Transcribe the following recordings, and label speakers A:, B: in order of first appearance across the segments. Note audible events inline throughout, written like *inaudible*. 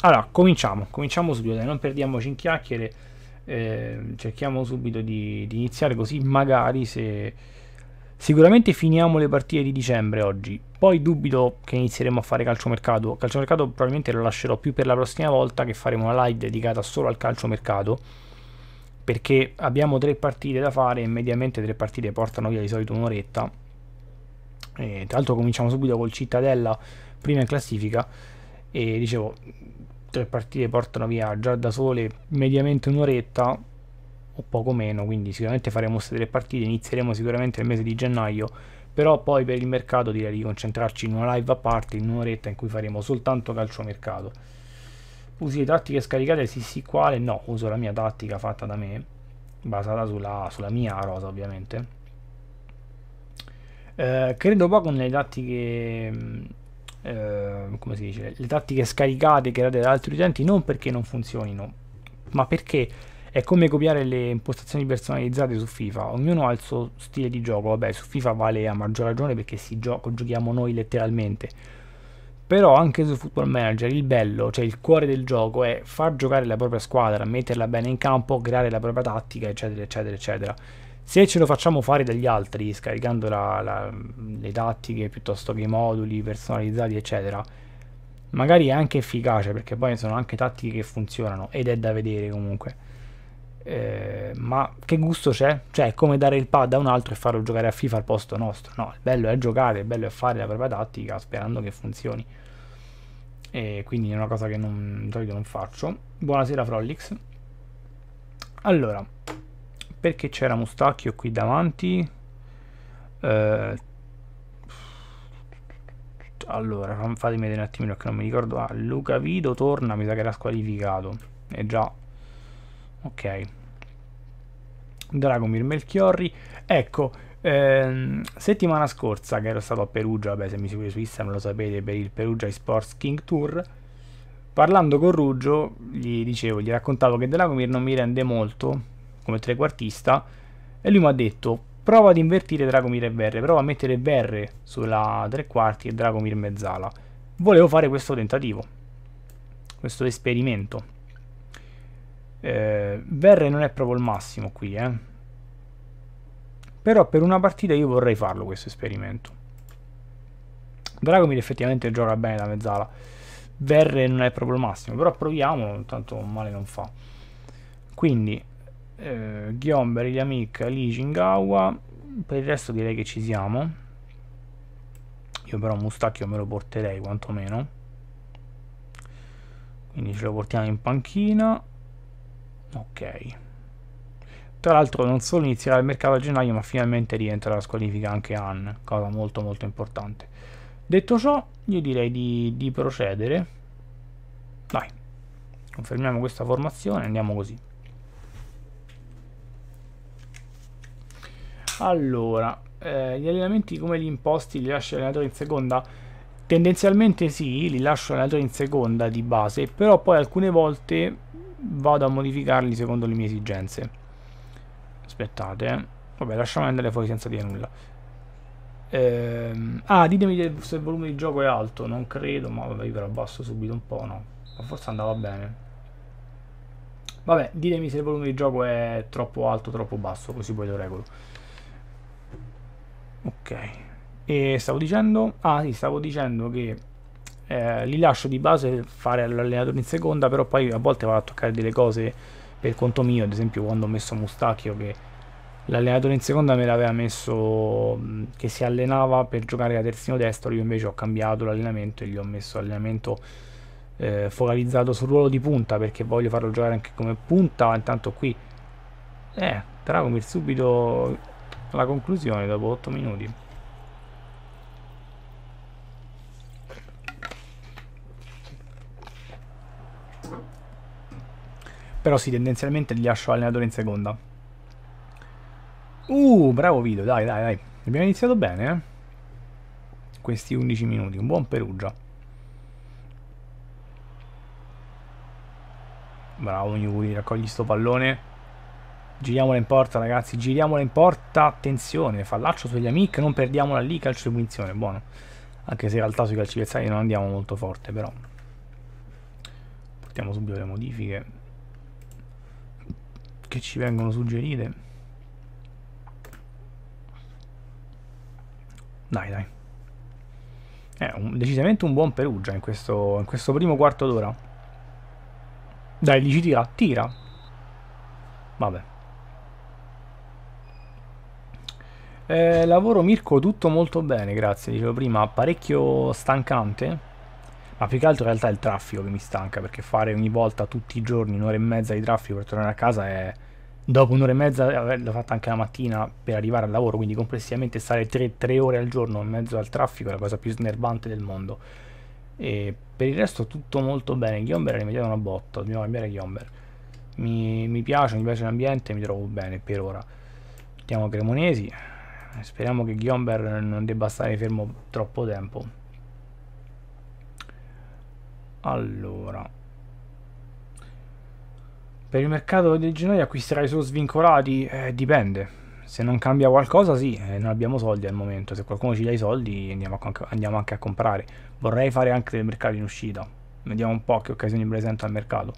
A: Allora, cominciamo, cominciamo subito, dai, non perdiamoci in chiacchiere, eh, cerchiamo subito di, di, iniziare così magari se... Sicuramente finiamo le partite di dicembre oggi, poi dubito che inizieremo a fare calciomercato, calciomercato probabilmente lo lascerò più per la prossima volta che faremo una live dedicata solo al calciomercato, perché abbiamo tre partite da fare e mediamente tre partite portano via di solito un'oretta. E, eh, tra l'altro cominciamo subito col Cittadella, prima in classifica, e dicevo tre partite portano via già da sole mediamente un'oretta o poco meno, quindi sicuramente faremo queste tre partite, inizieremo sicuramente il mese di gennaio, però poi per il mercato direi di concentrarci in una live a parte, in un'oretta in cui faremo soltanto calciomercato. Usi le tattiche scaricate? Sì, sì, quale? No, uso la mia tattica fatta da me, basata sulla, sulla mia rosa ovviamente. Eh, credo poco nelle tattiche Ehm, come si dice, le tattiche scaricate create da altri utenti non perché non funzionino, ma perché è come copiare le impostazioni personalizzate su FIFA, ognuno ha il suo stile di gioco, vabbè su FIFA vale a maggior ragione perché si gioco, giochiamo noi letteralmente, però anche su Football Manager il bello, cioè il cuore del gioco è far giocare la propria squadra, metterla bene in campo, creare la propria tattica, eccetera, eccetera, eccetera se ce lo facciamo fare dagli altri scaricando la, la, le tattiche piuttosto che i moduli personalizzati eccetera magari è anche efficace perché poi sono anche tattiche che funzionano ed è da vedere comunque eh, ma che gusto c'è? cioè è come dare il pad a un altro e farlo giocare a FIFA al posto nostro no, il bello è giocare, il bello è fare la propria tattica sperando che funzioni e quindi è una cosa che non, non faccio buonasera Frolix allora perché c'era Mustacchio qui davanti eh, allora fatemi vedere un attimino che non mi ricordo ah Luca Vido torna mi sa che era squalificato è eh, già ok Dragomir Melchiorri ecco ehm, settimana scorsa che ero stato a Perugia vabbè se mi seguite su Instagram lo sapete per il Perugia Esports King Tour parlando con Ruggio gli dicevo gli raccontavo che Dragomir non mi rende molto come trequartista e lui mi ha detto prova ad invertire Dragomir e Verre, prova a mettere Verre sulla tre quarti e Dragomir mezzala. Volevo fare questo tentativo, questo esperimento. Eh, Verre non è proprio il massimo qui, eh. Però per una partita io vorrei farlo questo esperimento. Dragomir effettivamente gioca bene da mezzala. Verre non è proprio il massimo, però proviamo, tanto male non fa. Quindi eh, Ghiomber, Iliamic, Lee, Jingawa per il resto direi che ci siamo io però Mustacchio me lo porterei quantomeno quindi ce lo portiamo in panchina ok tra l'altro non solo inizierà il mercato a gennaio ma finalmente rientra la squalifica anche Han cosa molto molto importante detto ciò io direi di, di procedere dai confermiamo questa formazione e andiamo così Allora, eh, gli allenamenti come li imposti li lascio allenatore in seconda? Tendenzialmente sì, li lascio allenatore in seconda di base, però poi alcune volte vado a modificarli secondo le mie esigenze. Aspettate, eh. vabbè, lasciamo andare fuori senza dire nulla. Ehm, ah, ditemi se il volume di gioco è alto, non credo, ma vabbè, io però lo abbasso subito un po', no? Ma forse andava bene. Vabbè, ditemi se il volume di gioco è troppo alto o troppo basso, così poi lo regolo ok e stavo dicendo ah sì stavo dicendo che eh, li lascio di base fare all'allenatore in seconda però poi a volte vado a toccare delle cose per conto mio ad esempio quando ho messo Mustacchio che l'allenatore in seconda me l'aveva messo che si allenava per giocare a terzino destro io invece ho cambiato l'allenamento e gli ho messo allenamento eh, focalizzato sul ruolo di punta perché voglio farlo giocare anche come punta intanto qui eh Dragomir subito alla conclusione dopo 8 minuti però sì tendenzialmente li lascio allenatore in seconda uh bravo Vito dai dai dai abbiamo iniziato bene eh? questi 11 minuti un buon Perugia bravo Yuri raccogli sto pallone Giriamola in porta, ragazzi. Giriamola in porta. Attenzione, fallaccio sugli amici. Non perdiamola lì. Calcio di punizione, buono. Anche se in realtà sui calci piazzati non andiamo molto forte, però. Portiamo subito le modifiche che ci vengono suggerite. Dai, dai. Eh, un, decisamente un buon Perugia in questo, in questo primo quarto d'ora. Dai, gli ci tira, tira. Vabbè. Eh, lavoro Mirko tutto molto bene, grazie, dicevo prima, parecchio stancante, ma più che altro in realtà è il traffico che mi stanca, perché fare ogni volta tutti i giorni un'ora e mezza di traffico per tornare a casa è... Dopo un'ora e mezza l'ho fatta anche la mattina per arrivare al lavoro, quindi complessivamente stare 3 ore al giorno in mezzo al traffico è la cosa più snervante del mondo. E per il resto tutto molto bene, Ghiomber è rimediato una botta, dobbiamo cambiare Ghiomber. Mi, mi piace, mi piace l'ambiente, mi trovo bene per ora. Mettiamo Cremonesi, Speriamo che Gionber non debba stare fermo troppo tempo. Allora. Per il mercato del gennaio acquisterai solo svincolati? Eh, dipende. Se non cambia qualcosa sì, eh, non abbiamo soldi al momento. Se qualcuno ci dà i soldi andiamo, a, andiamo anche a comprare. Vorrei fare anche del mercato in uscita. Vediamo un po' che occasioni presento al mercato.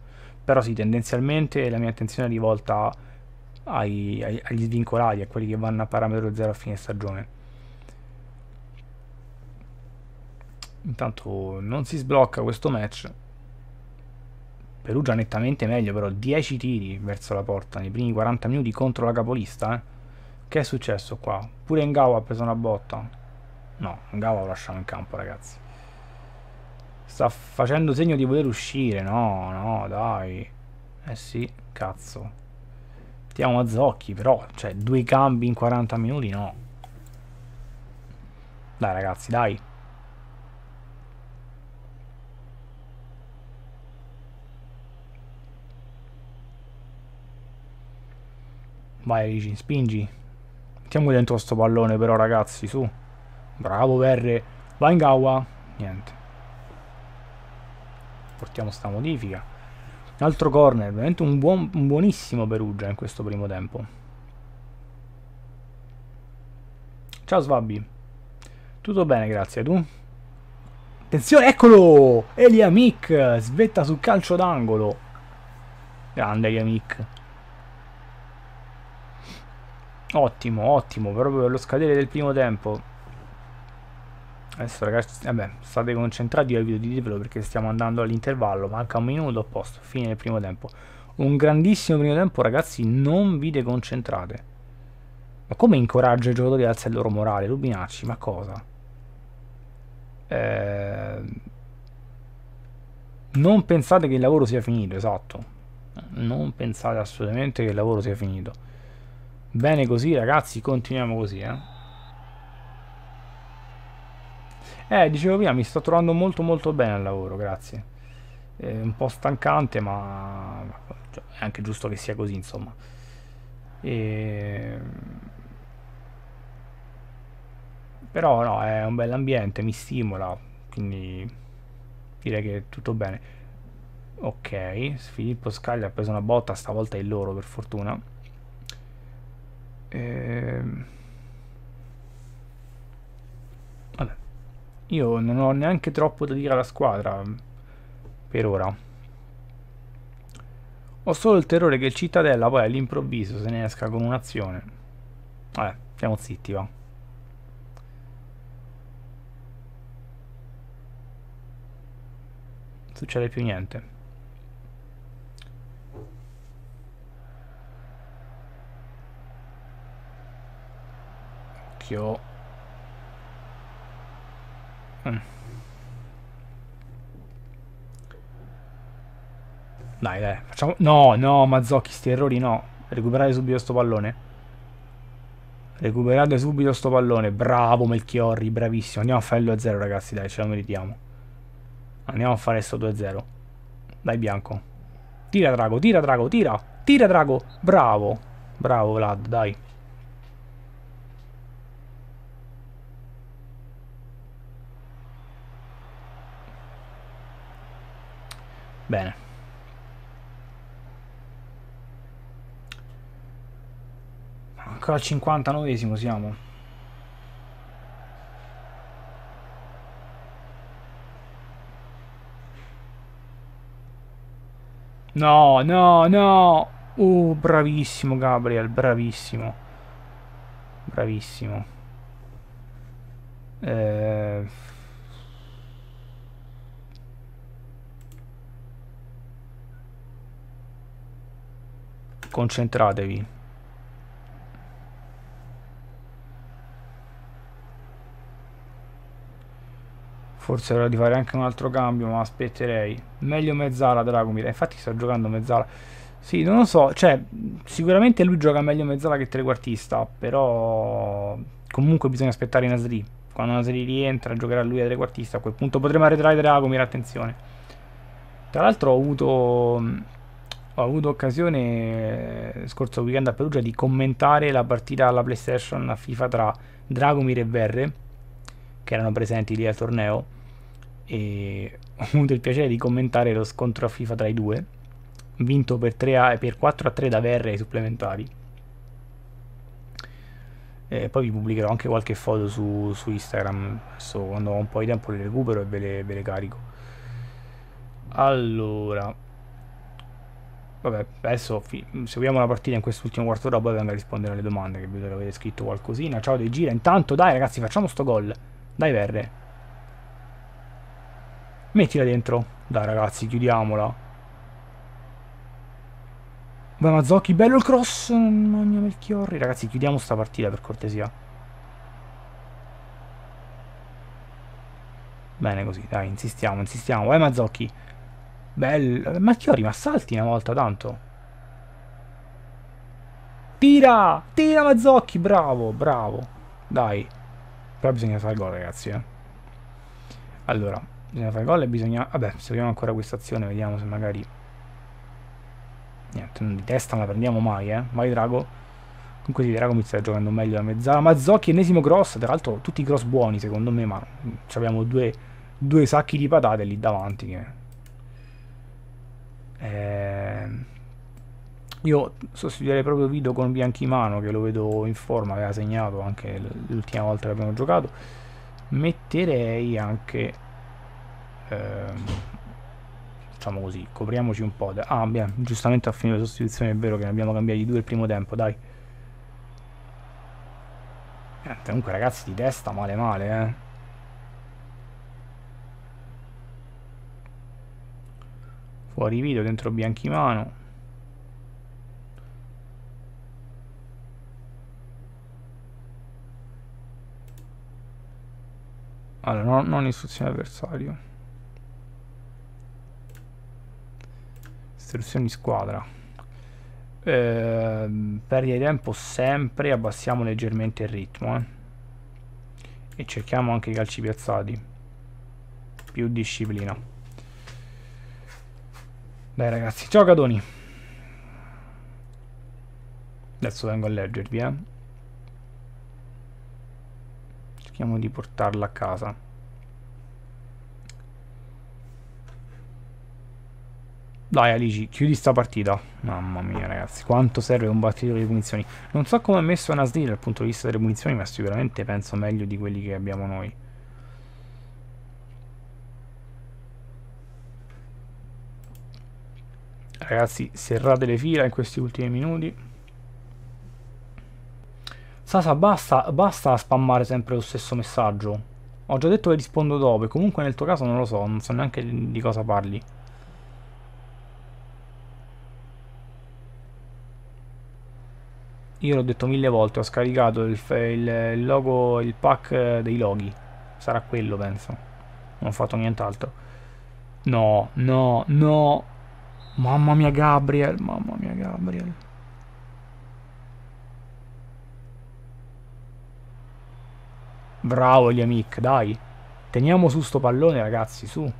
A: Però sì, tendenzialmente la mia attenzione è rivolta a ai, ai, agli svincolati, a quelli che vanno a parametro 0 a fine stagione. Intanto non si sblocca questo match. Perugia nettamente meglio però, 10 tiri verso la porta nei primi 40 minuti contro la capolista. Eh. Che è successo qua? Pure Ngawa ha preso una botta. No, Ngawa lo lasciamo in campo ragazzi. Sta facendo segno di voler uscire, no, no, dai. Eh sì, cazzo. Ti a Zocchi, però, cioè, due cambi in 40 minuti, no. Dai, ragazzi, dai. Vai, Ricci, spingi. Mettiamo dentro sto pallone, però, ragazzi, su. Bravo, Verre. Vai in Gawa. Niente. Portiamo sta modifica altro corner, veramente un, buon, un buonissimo Perugia in questo primo tempo. Ciao Svabbi. Tutto bene, grazie. Tu? Attenzione, eccolo! Eliamic svetta sul calcio d'angolo. Grande Eliamic. Ottimo, ottimo, proprio per lo scadere del primo tempo. Adesso ragazzi, vabbè, state concentrati, io evito di dirvelo perché stiamo andando all'intervallo, manca un minuto a posto, fine del primo tempo. Un grandissimo primo tempo ragazzi, non vi deconcentrate. Ma come incoraggio i giocatori ad alzare il loro morale? Rubinacci, ma cosa? Ehm... Non pensate che il lavoro sia finito, esatto. Non pensate assolutamente che il lavoro sia finito. Bene così ragazzi, continuiamo così, eh. Eh, dicevo prima, mi sto trovando molto molto bene al lavoro, grazie. È un po' stancante, ma cioè, è anche giusto che sia così, insomma. E... Però no, è un bel ambiente, mi stimola, quindi direi che è tutto bene. Ok, Filippo Scaglia ha preso una botta, stavolta è loro per fortuna. Ehm... io non ho neanche troppo da dire alla squadra per ora. Ho solo il terrore che il cittadella poi all'improvviso se ne esca con un'azione. Vabbè, stiamo zitti, va. Non succede più niente. Occhio. Mm. Dai, dai, facciamo... No, no, Mazzocchi, sti errori no. Recuperate subito sto pallone. Recuperate subito sto pallone. Bravo Melchiorri, bravissimo. Andiamo a fare il 2-0, ragazzi, dai, ce la meritiamo. Andiamo a fare sto 2-0. Dai, Bianco. Tira, Drago, tira, Drago, tira. Tira, Drago. Bravo. Bravo, Vlad, dai. Bene. Ancora al 59 siamo. No, no, no! Uh, bravissimo Gabriel, bravissimo. Bravissimo. Eh... concentratevi Forse è ora di fare anche un altro cambio, ma aspetterei. Meglio mezzala Dragomir. Eh, infatti sto giocando mezzala. Sì, non lo so, cioè sicuramente lui gioca meglio mezzala che trequartista, però comunque bisogna aspettare Nasri. Quando Nasri rientra giocherà lui a trequartista, a quel punto potremo arretrare Dragomir, attenzione. Tra l'altro ho avuto ho avuto occasione eh, scorso weekend a Perugia di commentare la partita alla PlayStation a FIFA tra Dragomir e Verre, che erano presenti lì al torneo, e ho avuto il piacere di commentare lo scontro a FIFA tra i due, vinto per, 3 a, per 4 a 3 da Verre ai supplementari. E poi vi pubblicherò anche qualche foto su, su Instagram, adesso quando ho un po' di tempo le recupero e ve le, ve le carico. Allora, Vabbè, adesso seguiamo la partita in quest'ultimo quarto d'ora, poi vengo a rispondere alle domande, che vedo che avete scritto qualcosina. Ciao, De Gira. Intanto, dai ragazzi, facciamo sto gol. Dai, Verre. Mettila dentro. Dai, ragazzi, chiudiamola. Vai, Mazzocchi, bello il cross. Mamma mia, Melchiorri. Ragazzi, chiudiamo sta partita, per cortesia. Bene così, dai, insistiamo, insistiamo. Vai, Mazzocchi. Bello. Ma Chiori, ma salti una volta tanto. Tira! Tira Mazzocchi! Bravo, bravo. Dai. Però bisogna fare gol, ragazzi, eh. Allora, bisogna fare gol e bisogna... Vabbè, seguiamo ancora questa azione, vediamo se magari... Niente, di testa non la prendiamo mai, eh. Vai, Drago. Comunque sì, Drago mi sta giocando meglio da mezzala. Mazzocchi, ennesimo cross. Tra l'altro, tutti i cross buoni, secondo me, ma... Abbiamo due, due sacchi di patate lì davanti che eh, io sostituirei proprio Vito con Bianchimano che lo vedo in forma, aveva segnato anche l'ultima volta che abbiamo giocato. Metterei anche... Ehm, facciamo così, copriamoci un po'. Ah, beh, giustamente a fine la sostituzione è vero che ne abbiamo cambiati due il primo tempo, dai. Niente, comunque ragazzi di testa male male, eh. fuori video dentro Bianchimano allora no, non istruzione avversario istruzioni squadra eh, perdita tempo sempre abbassiamo leggermente il ritmo eh. e cerchiamo anche i calci piazzati più disciplina dai ragazzi, ciao Cadoni. Adesso vengo a leggervi, eh. Cerchiamo di portarla a casa. Dai Alici, chiudi sta partita. Mamma mia ragazzi, quanto serve un battitore di punizioni. Non so come è messo Nasdil dal punto di vista delle punizioni, ma sicuramente penso meglio di quelli che abbiamo noi. Ragazzi, serrate le fila in questi ultimi minuti. Sasa, basta, basta spammare sempre lo stesso messaggio. Ho già detto che rispondo dopo e comunque nel tuo caso non lo so, non so neanche di cosa parli. Io l'ho detto mille volte, ho scaricato il, il, logo, il pack eh, dei loghi. Sarà quello, penso. Non ho fatto nient'altro. No, no, no. Mamma mia Gabriel, mamma mia Gabriel. Bravo gli amici, dai. Teniamo su sto pallone ragazzi, su.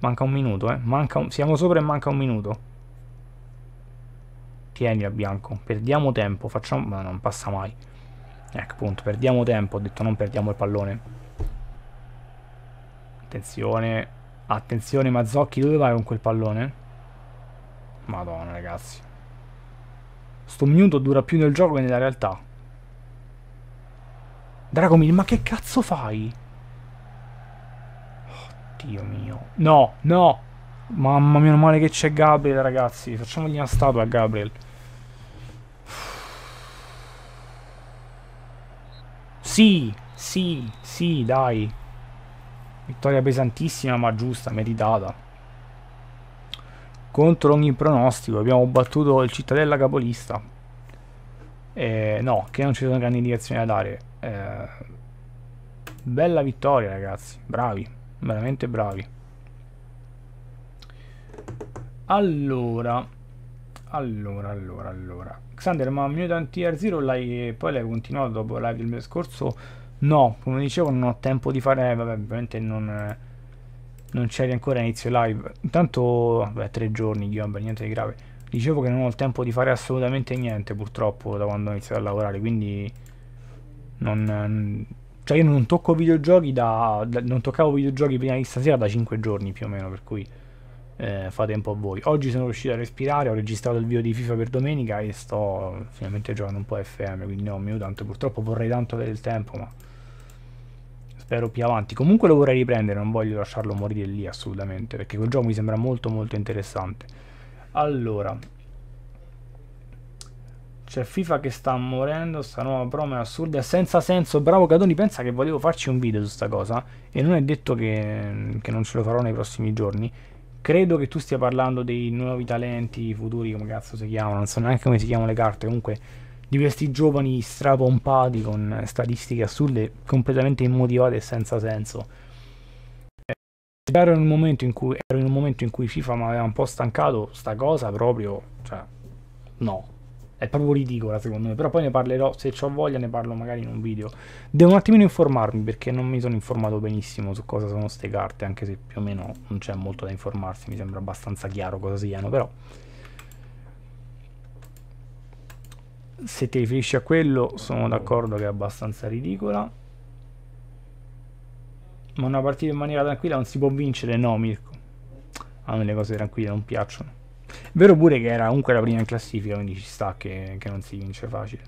A: Manca un minuto, eh. Manca un... Siamo sopra e manca un minuto. Tieni a bianco. Perdiamo tempo. Facciamo... Ma non passa mai. Ecco, punto. Perdiamo tempo. Ho detto non perdiamo il pallone. Attenzione. Attenzione Mazzocchi, dove vai con quel pallone? Madonna ragazzi. Sto minuto dura più nel gioco che nella realtà. Dragomir, ma che cazzo fai? Oddio mio. No, no. Mamma mia, male che c'è Gabriel, ragazzi. Facciamogli una statua a Gabriel. Sì, sì, sì, dai. Vittoria pesantissima ma giusta, meritata. Contro ogni pronostico abbiamo battuto il Cittadella capolista. Eh, no, che non ci sono grandi indicazioni da dare. Eh, bella vittoria ragazzi, bravi, veramente bravi. Allora, allora, allora, allora. Xander, ma Mutant Tier 0 l'hai, poi l'hai continuato dopo il live del mese scorso No, come dicevo non ho tempo di fare... Eh, vabbè, ovviamente non... Eh, non c'eri ancora inizio live. Intanto, vabbè, tre giorni, Ghiomber, niente di grave. Dicevo che non ho il tempo di fare assolutamente niente, purtroppo, da quando ho iniziato a lavorare, quindi... Non... Mm, cioè io non tocco videogiochi da... da non toccavo videogiochi prima di stasera da cinque giorni più o meno, per cui... Eh, fate un po' voi. Oggi sono riuscito a respirare, ho registrato il video di FIFA per domenica e sto finalmente giocando un po' FM, quindi no, mi un tanto purtroppo vorrei tanto avere il tempo, ma spero più avanti. Comunque lo vorrei riprendere, non voglio lasciarlo morire lì assolutamente, perché quel gioco mi sembra molto molto interessante. Allora, c'è FIFA che sta morendo, sta nuova promo è assurda, senza senso. Bravo Cadoni, pensa che volevo farci un video su sta cosa e non è detto che, che non ce lo farò nei prossimi giorni. Credo che tu stia parlando dei nuovi talenti futuri, come cazzo si chiamano, non so neanche come si chiamano le carte, comunque di questi giovani strapompati con statistiche assurde completamente immotivate e senza senso. Ero in, un cui, ero in un momento in cui, FIFA mi aveva un po' stancato sta cosa proprio, cioè, no. È proprio ridicola secondo me, però poi ne parlerò, se ho voglia ne parlo magari in un video. Devo un attimino informarmi perché non mi sono informato benissimo su cosa sono queste carte, anche se più o meno non c'è molto da informarsi, mi sembra abbastanza chiaro cosa siano, però se ti riferisci a quello sono d'accordo che è abbastanza ridicola ma una partita in maniera tranquilla non si può vincere no Mirko a me le cose tranquille non piacciono vero pure che era comunque la prima in classifica quindi ci sta che, che non si vince facile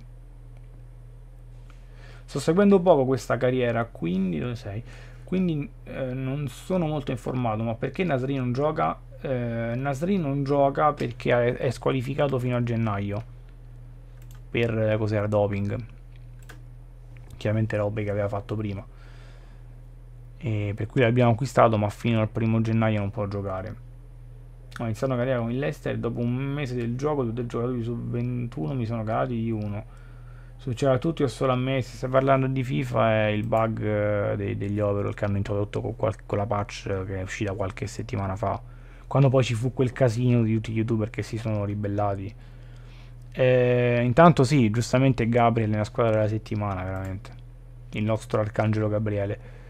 A: sto seguendo poco questa carriera quindi dove sei? quindi eh, non sono molto informato ma perché Nasri non gioca? Eh, Nasri non gioca perché è, è squalificato fino a gennaio per eh, cos'era doping chiaramente robe che aveva fatto prima e per cui l'abbiamo acquistato ma fino al primo gennaio non può giocare ho iniziato a carriera con il Leicester dopo un mese del gioco tutti i giocatori su 21 mi sono calati di uno succede a tutti o solo a me se stai parlando di FIFA è il bug eh, dei, degli overall che hanno introdotto con, con la patch che è uscita qualche settimana fa quando poi ci fu quel casino di tutti gli youtuber che si sono ribellati eh, intanto sì, giustamente Gabriel nella squadra della settimana, veramente. Il nostro Arcangelo Gabriele.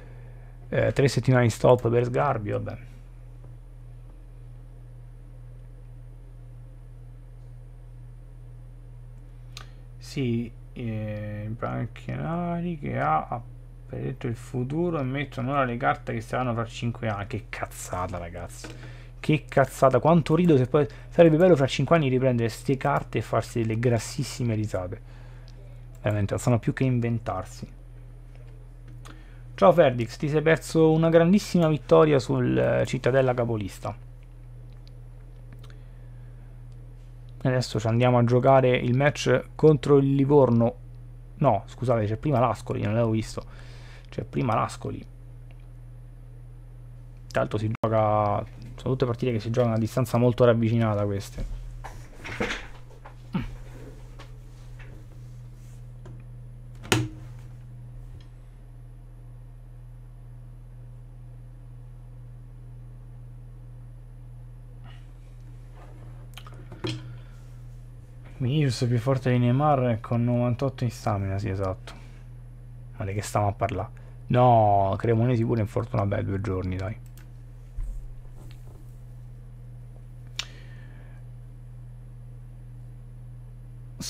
A: Eh, tre settimane in stop per Sgarbi, vabbè. Sì, eh, i panchinari che ha predetto il futuro e mettono ora le carte che saranno fra 5 anni. Che cazzata, ragazzi. Che cazzata, quanto rido se poi... Sarebbe bello fra 5 anni riprendere ste carte e farsi delle grassissime risate. Veramente, sono più che inventarsi. Ciao Ferdix, ti sei perso una grandissima vittoria sul eh, Cittadella Capolista. Adesso ci andiamo a giocare il match contro il Livorno. No, scusate, c'è prima l'Ascoli, non l'avevo visto. C'è prima l'Ascoli. Tra l'altro si gioca. Sono tutte partite che si giocano a una distanza molto ravvicinata queste. Vinicius più forte di Neymar con 98 in stamina, sì esatto. Ma di che stiamo a parlare? No, Cremonesi pure in fortuna beh due giorni, dai.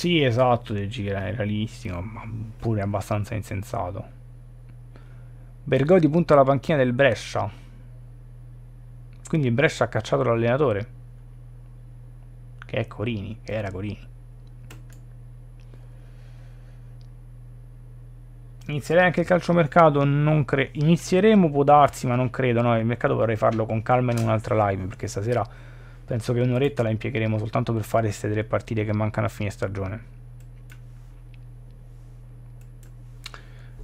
A: Sì, esatto, De Gira è realissimo, ma pure abbastanza insensato. Bergodi punta la panchina del Brescia. Quindi il Brescia ha cacciato l'allenatore. Che è Corini, che era Corini. Inizierei anche il calciomercato, non credo. Inizieremo, può darsi, ma non credo, no, il mercato vorrei farlo con calma in un'altra live, perché stasera penso che un'oretta la impiegheremo soltanto per fare queste tre partite che mancano a fine stagione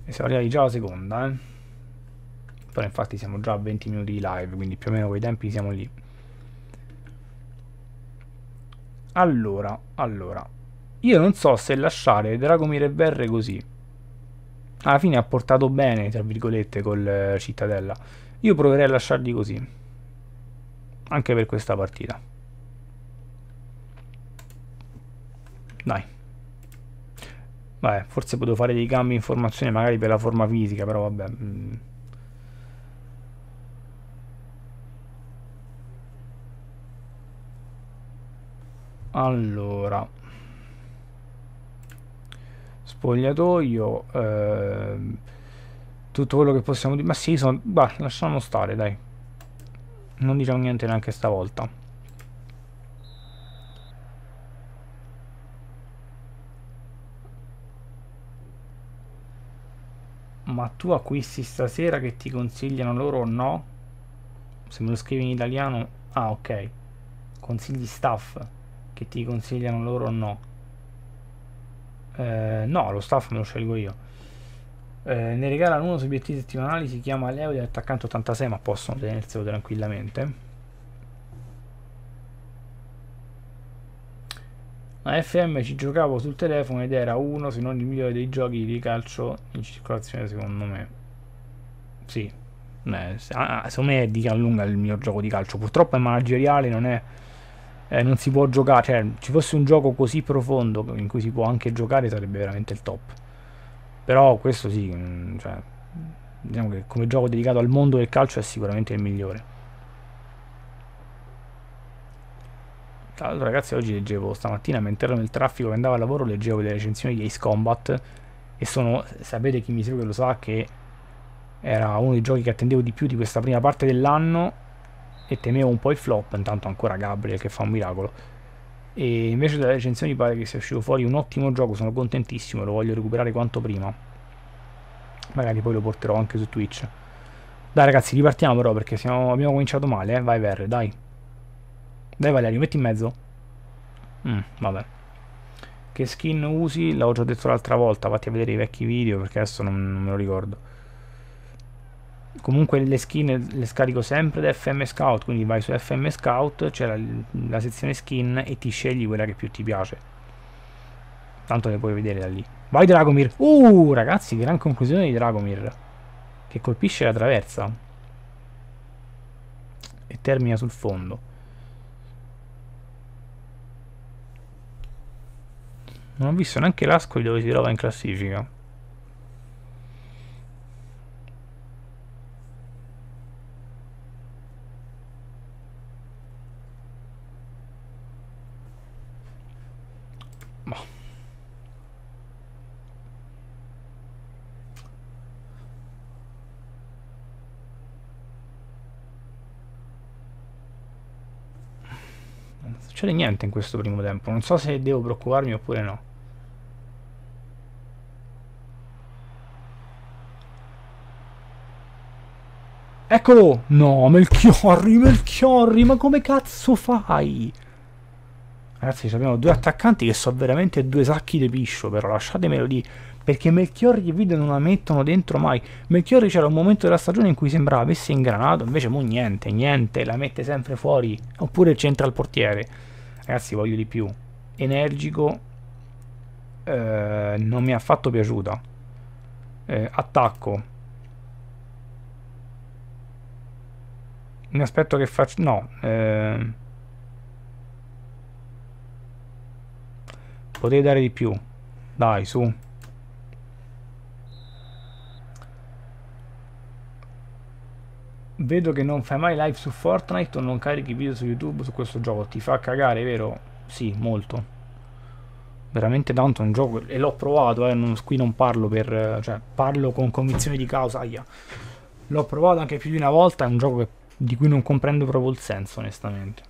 A: e siamo arrivati già alla seconda eh? però infatti siamo già a 20 minuti di live quindi più o meno quei tempi siamo lì allora allora io non so se lasciare Dragomir e Verre così alla fine ha portato bene tra virgolette col eh, Cittadella io proverei a lasciarli così anche per questa partita dai vabbè forse potevo fare dei cambi in formazione magari per la forma fisica però vabbè mm. allora spogliatoio eh, tutto quello che possiamo dire ma sì sono, bah, lasciamo stare dai non diciamo niente neanche stavolta ma tu acquisti stasera che ti consigliano loro o no? se me lo scrivi in italiano ah ok consigli staff che ti consigliano loro o no eh, no lo staff me lo scelgo io eh, ne regalano uno sui obiettivi settimanali, si chiama Leo di attaccante 86, ma possono tenerselo tranquillamente. La FM ci giocavo sul telefono ed era uno, se non il migliore dei giochi di calcio in circolazione secondo me. Sì, eh, ah, ah, secondo me è di gran lunga il mio gioco di calcio. Purtroppo è manageriale, non è... Eh, non si può giocare, cioè ci fosse un gioco così profondo in cui si può anche giocare sarebbe veramente il top però questo sì, mm, cioè, diciamo che come gioco dedicato al mondo del calcio è sicuramente il migliore. Allora, ragazzi, oggi leggevo stamattina mentre ero nel traffico che andavo al lavoro, leggevo delle recensioni di Ace Combat. E sono, sapete chi mi segue lo sa, che era uno dei giochi che attendevo di più di questa prima parte dell'anno. E temevo un po' il flop. Intanto, ancora Gabriel che fa un miracolo e invece dalle recensioni pare che sia uscito fuori un ottimo gioco, sono contentissimo, lo voglio recuperare quanto prima. Magari poi lo porterò anche su Twitch. Dai ragazzi, ripartiamo però perché siamo, abbiamo cominciato male, eh? vai Verre, dai. Dai Valerio, metti in mezzo. Mm, vabbè. Che skin usi? L'avevo già detto l'altra volta, fatti a vedere i vecchi video perché adesso non, non me lo ricordo comunque le skin le scarico sempre da FM Scout quindi vai su FM Scout c'è la, la, sezione skin e ti scegli quella che più ti piace tanto le puoi vedere da lì vai Dragomir uh ragazzi gran conclusione di Dragomir che colpisce la traversa e termina sul fondo non ho visto neanche l'ascoli dove si trova in classifica succede niente in questo primo tempo. Non so se devo preoccuparmi oppure no. Eccolo! No, Melchiorri, Melchiorri, ma come cazzo fai? Ragazzi, abbiamo due attaccanti che sono veramente due sacchi di piscio, però lasciatemelo lì. Perché Melchiorri e Vide non la mettono dentro mai. Melchiorri c'era un momento della stagione in cui sembrava avesse ingranato, invece mo niente, niente, la mette sempre fuori. Oppure c'entra il portiere ragazzi voglio di più energico eh, non mi è affatto piaciuta eh, attacco mi aspetto che faccia no eh... potevi dare di più dai su vedo che non fai mai live su Fortnite o non carichi video su YouTube su questo gioco. Ti fa cagare, vero? Sì, molto. Veramente tanto è un gioco e l'ho provato, eh, non, qui non parlo per cioè parlo con convinzione di causa, aia. L'ho provato anche più di una volta, è un gioco che, di cui non comprendo proprio il senso, onestamente.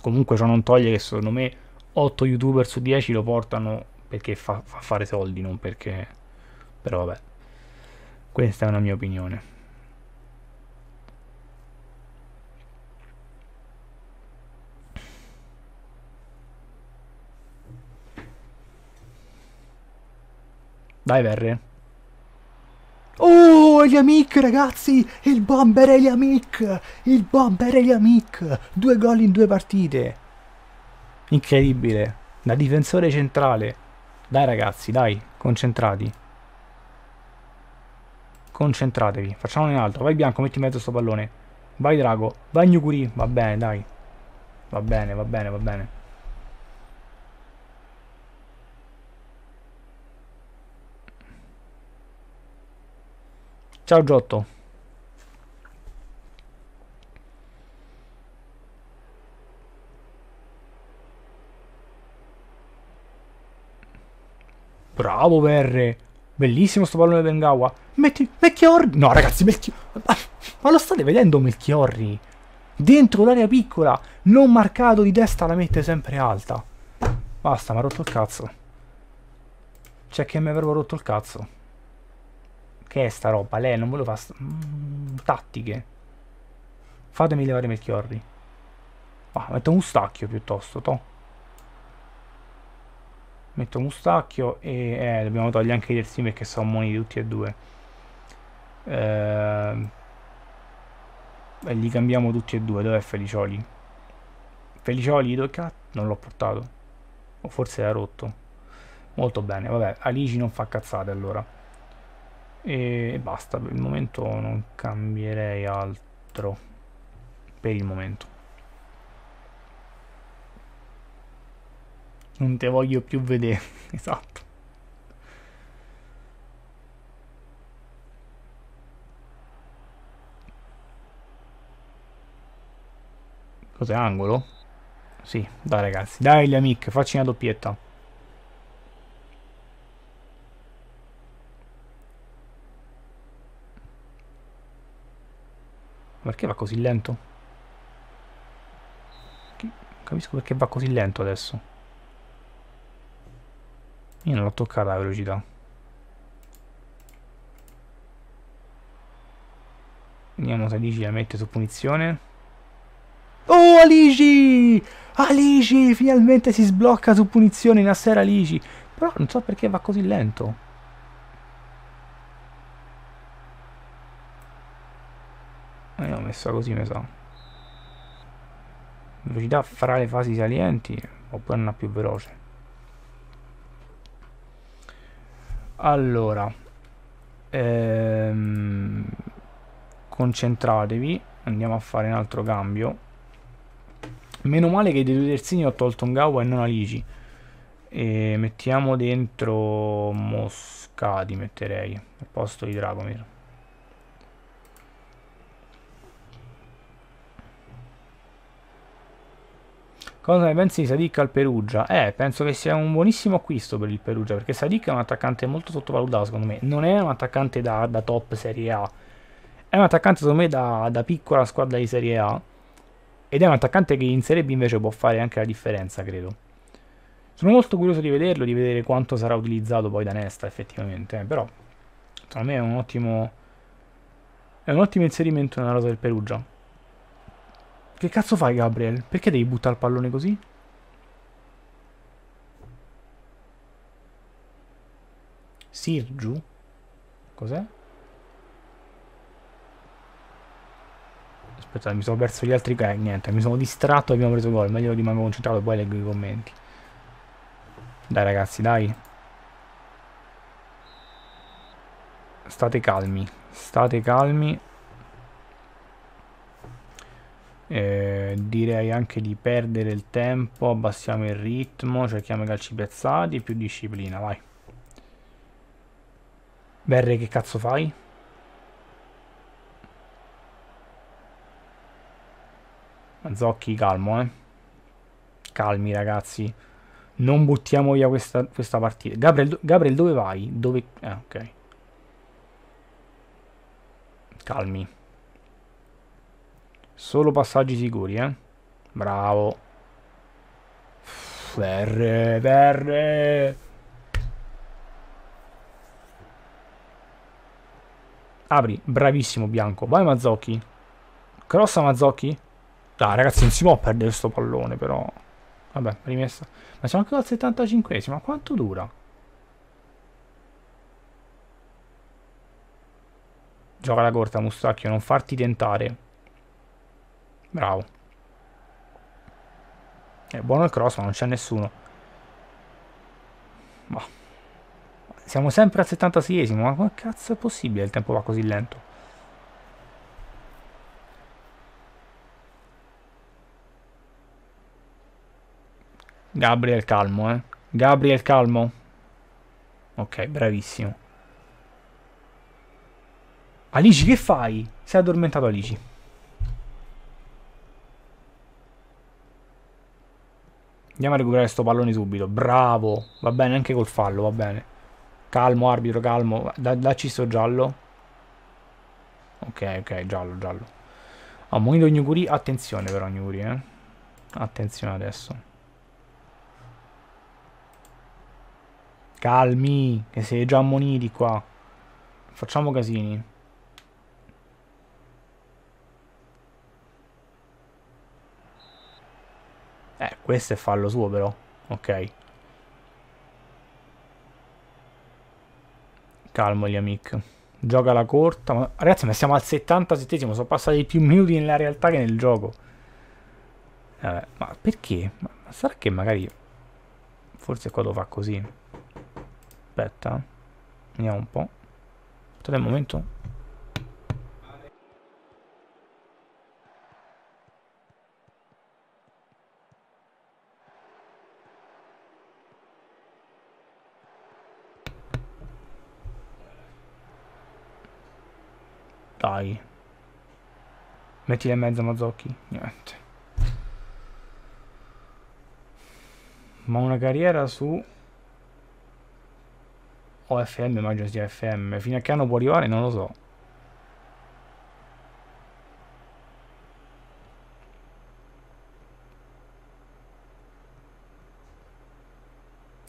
A: Comunque ciò non toglie che secondo me 8 youtuber su 10 lo portano perché fa, fa fare soldi, non perché però vabbè. Questa è una mia opinione. Dai, Verre. Oh, Eliamic, ragazzi! Il bomber Eliamic! Il bomber Eliamic! Due gol in due partite. Incredibile. Da difensore centrale. Dai, ragazzi, dai, concentrati. Concentratevi, facciamone un altro. Vai bianco, metti in mezzo sto pallone. Vai drago, vai Gnuguri. Va bene, dai. Va bene, va bene, va bene. Ciao Giotto. Bravo Verre. Bellissimo sto pallone Bengawa. Metti Melchiorri. No, ragazzi, Melchiorri. Ma, ma, lo state vedendo Melchiorri? Dentro l'area piccola, non marcato di testa, la mette sempre alta. Basta, mi ha rotto il cazzo. Cioè che mi avrebbero rotto il cazzo. Che è sta roba? Lei non voleva... Mm, tattiche. Fatemi levare Melchiorri. Ah, metto un stacchio piuttosto, toh metto mustacchio e eh, dobbiamo togliere anche i terzini perché sono buoni tutti e due eh, e li cambiamo tutti e due dov'è Felicioli? Felicioli tocca non l'ho portato o forse era rotto molto bene vabbè Alici non fa cazzate allora e basta per il momento non cambierei altro per il momento non te voglio più vedere. *laughs* Esatto. Cos'è angolo? Sì, dai ragazzi, dai gli amici, facci una doppietta. Perché va così lento? capisco perché va così lento adesso. Io non l'ho toccata la velocità. Vediamo se Aligi la mette su punizione. Oh Aligi! Aligi finalmente si sblocca su punizione in assera Aligi. Però non so perché va così lento. E l'ho messa così mi sa. Velocità fra le fasi salienti oppure una più veloce. allora ehm, concentratevi andiamo a fare un altro cambio meno male che dei due terzini ho tolto un Gawa e non Aligi e mettiamo dentro Moscati metterei al posto di Dragomir Cosa ne pensi di Sadik al Perugia? Eh, penso che sia un buonissimo acquisto per il Perugia, perché Sadik è un attaccante molto sottovalutato secondo me. Non è un attaccante da, da top Serie A, è un attaccante secondo me da, da piccola squadra di Serie A. Ed è un attaccante che in Serie B invece può fare anche la differenza, credo. Sono molto curioso di vederlo, di vedere quanto sarà utilizzato poi da Nesta effettivamente, eh, però secondo me è un ottimo, è un ottimo inserimento nella rosa del Perugia. Che cazzo fai, Gabriel? Perché devi buttare il pallone così? Sirgiu? Cos'è? Aspetta, mi sono perso gli altri eh, niente, mi sono distratto e abbiamo preso gol, meglio rimango concentrato e poi leggo i commenti. Dai ragazzi, dai. State calmi, state calmi eh, direi anche di perdere il tempo abbassiamo il ritmo cerchiamo i calci piazzati più disciplina vai Berre che cazzo fai? Zocchi calmo eh calmi ragazzi non buttiamo via questa, questa partita Gabriel, Gabriel dove vai? dove... Eh, ok calmi Solo passaggi sicuri, eh. Bravo. Verre, verre. Apri, bravissimo Bianco. Vai Mazzocchi. Crossa Mazzocchi. Dai ragazzi, non si può perdere sto pallone però. Vabbè, rimessa. Ma siamo anche al 75 ma quanto dura? Gioca la corta, Mustacchio, non farti tentare. Bravo. È buono il cross, ma non c'è nessuno. Boh. Siamo sempre al 76esimo, ma come cazzo è possibile il tempo va così lento? Gabriel calmo, eh. Gabriel calmo. Ok, bravissimo. Alici, che fai? Sei addormentato, Alici. Andiamo a recuperare sto pallone subito. Bravo. Va bene, anche col fallo, va bene. Calmo, arbitro, calmo. Da, dacci sto giallo. Ok, ok, giallo, giallo. Ho oh, ah, munito Gnuguri. Attenzione però, Gnuguri, eh. Attenzione adesso. Calmi, che siete già ammoniti qua. Facciamo casini. Eh, questo è fallo suo però. Ok. Calmo gli amici. Gioca la corta. Ma... Ragazzi, ma siamo al 77 Sono passati più minuti nella realtà che nel gioco. Vabbè, ma perché? Ma sarà che magari... Forse qua lo fa così. Aspetta. Eh. Vediamo un po'. Aspetta un momento. Dai. Mettile in mezzo, Mazzocchi. Niente. Ma una carriera su... OFM, immagino sia FM. Fino a che anno può arrivare? Non lo so.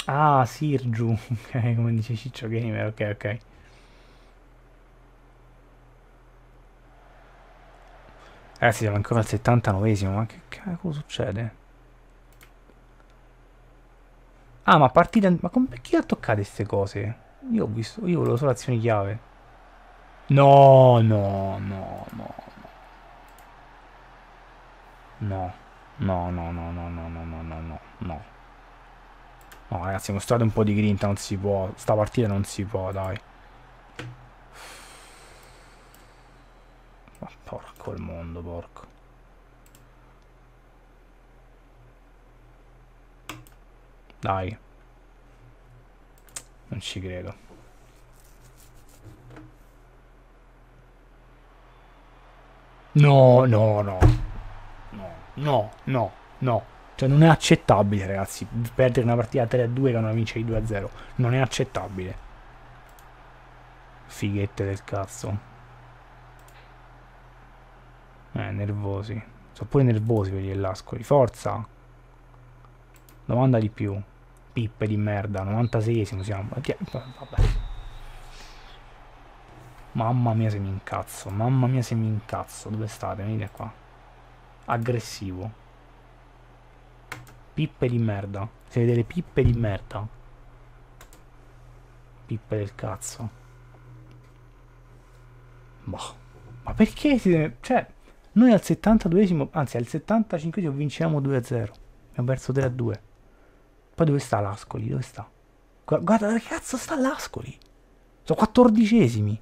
A: Ah, Sirju. *laughs* ok, come dice Ciccio Gamer, ok, ok. Ragazzi siamo ancora al 79esimo, ma che cavolo succede? Ah, ma partite Ma con... chi ha toccato queste cose? Io ho visto... Io volevo solo azioni chiave. No, no, no, no. No. No, no, no, no, no, no, no, no, no, no. No, ragazzi, mostrate un po' di grinta, non si può. Sta partita non si può, dai. po' il mondo, porco. Dai. Non ci credo. No, no, no. No, no, no, no. Cioè non è accettabile, ragazzi, perdere una partita 3-2 con una vince di 2-0. Non è accettabile. Fighette del cazzo. Eh, nervosi. Sono pure nervosi quelli dell'Ascoli. Forza! Domanda di più. Pippe di merda, 96esimo siamo. Vabbè. Mamma mia se mi incazzo, mamma mia se mi incazzo. Dove state? Venite qua. Aggressivo. Pippe di merda. Siete delle pippe di merda. Pippe del cazzo. Boh. Ma perché si deve... Cioè... Noi al 72 anzi al 75esimo vinciamo 2-0. Abbiamo perso 3-2. Poi dove sta l'Ascoli? Dove sta? Guarda, dove cazzo sta l'Ascoli? Sono 14esimi.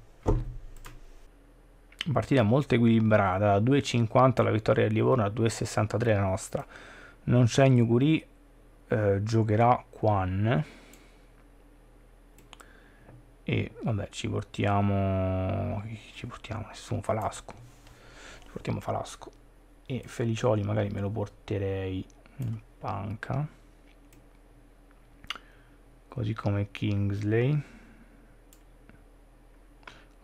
A: Partita molto equilibrata, da 2,50 la vittoria del Livorno, a 2,63 la nostra. Non c'è Gnuguri, eh, giocherà Quan. E vabbè, ci portiamo... Ci portiamo, nessuno fa l'Ascoli portiamo Falasco e Felicioli magari me lo porterei in panca così come Kingsley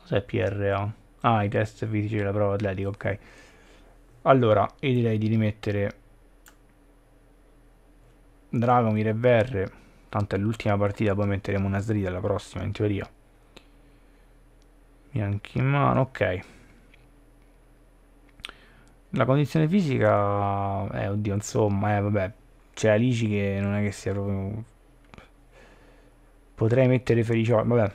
A: cos'è PRA? ah i test fisici della prova atletica ok allora io direi di rimettere Dragomir e Verre tanto è l'ultima partita poi metteremo una srida la prossima in teoria bianchi in mano ok la condizione fisica, eh, oddio, insomma, eh, vabbè, c'è Alici che non è che sia proprio... Potrei mettere Felicioli, vabbè.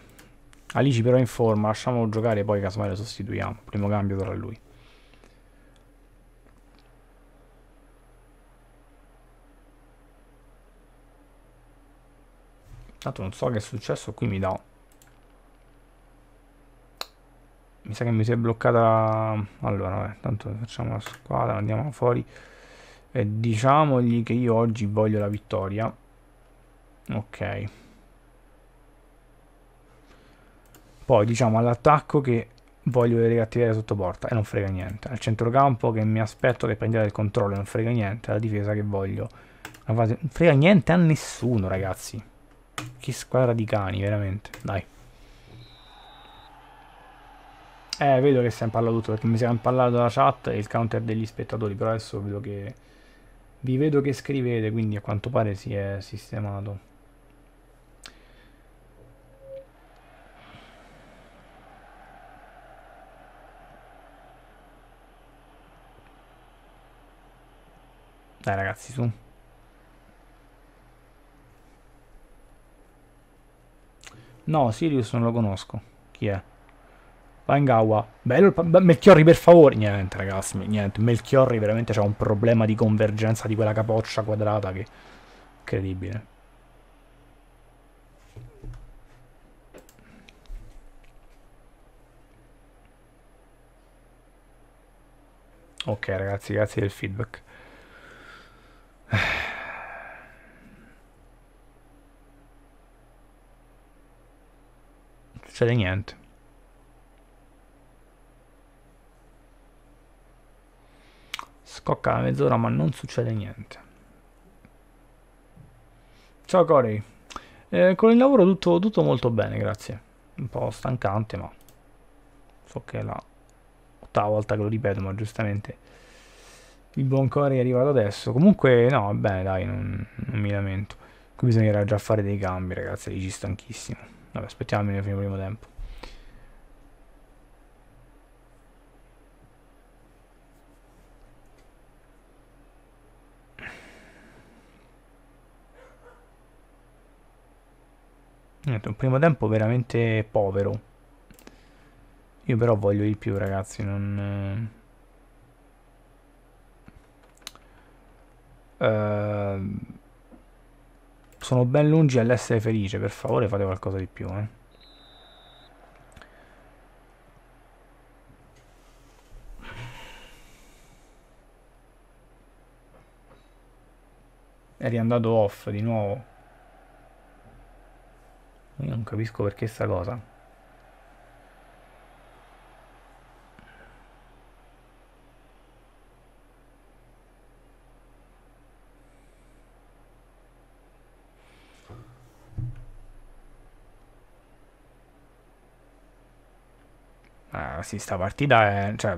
A: Alici però in forma, lasciamolo giocare e poi casomai lo sostituiamo. Primo cambio sarà lui. Tanto non so che è successo, qui mi dà mi sa che mi si è bloccata allora vabbè, tanto facciamo la squadra andiamo fuori e diciamogli che io oggi voglio la vittoria ok poi diciamo all'attacco che voglio vedere cattiveria sotto porta e non frega niente al centrocampo che mi aspetto che prendiate il controllo e non frega niente alla difesa che voglio non frega niente a nessuno ragazzi che squadra di cani veramente dai eh, vedo che si è impallato tutto perché mi si è impallato la chat e il counter degli spettatori, però adesso vedo che vi vedo che scrivete, quindi a quanto pare si è sistemato. Dai ragazzi, su. No, Sirius non lo conosco. Chi è? Pangawa, bello, Melchiorri per favore, niente ragazzi, niente, Melchiorri veramente c'ha un problema di convergenza di quella capoccia quadrata che... incredibile. Ok ragazzi, grazie del feedback. *sighs* Non Succede niente. Scocca la mezz'ora ma non succede niente. Ciao Corey. Eh, con il lavoro tutto, tutto molto bene, grazie. Un po' stancante ma... So che è la ottava volta che lo ripeto ma giustamente il buon Corey è arrivato adesso. Comunque, no, va bene, dai, non, non, mi lamento. Qui bisognerà già fare dei cambi, ragazzi, lì stanchissimo. Vabbè, aspettiamo almeno fino al primo tempo. un primo tempo veramente povero. Io però voglio di più, ragazzi, non... Uh, sono ben lungi dall'essere felice, per favore fate qualcosa di più, eh. È riandato off di nuovo. Io non capisco perché sta cosa. Ah, sì, sta partita è... cioè...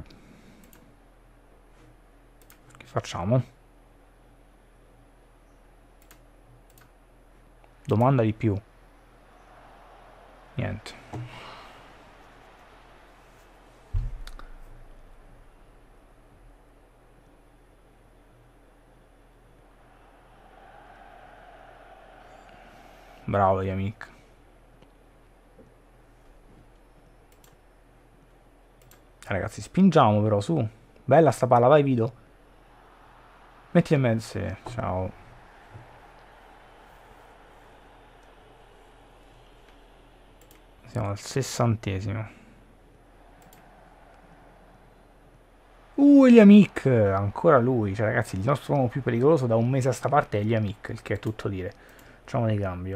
A: Che facciamo? domanda di più niente bravo Yamik ragazzi spingiamo però su bella sta palla vai Vido metti in mezzo ciao Siamo al sessantesimo. Uh, gli amic! Ancora lui. Cioè, ragazzi, il nostro uomo più pericoloso da un mese a sta parte è gli amic, il che è tutto dire. Facciamo dei cambi,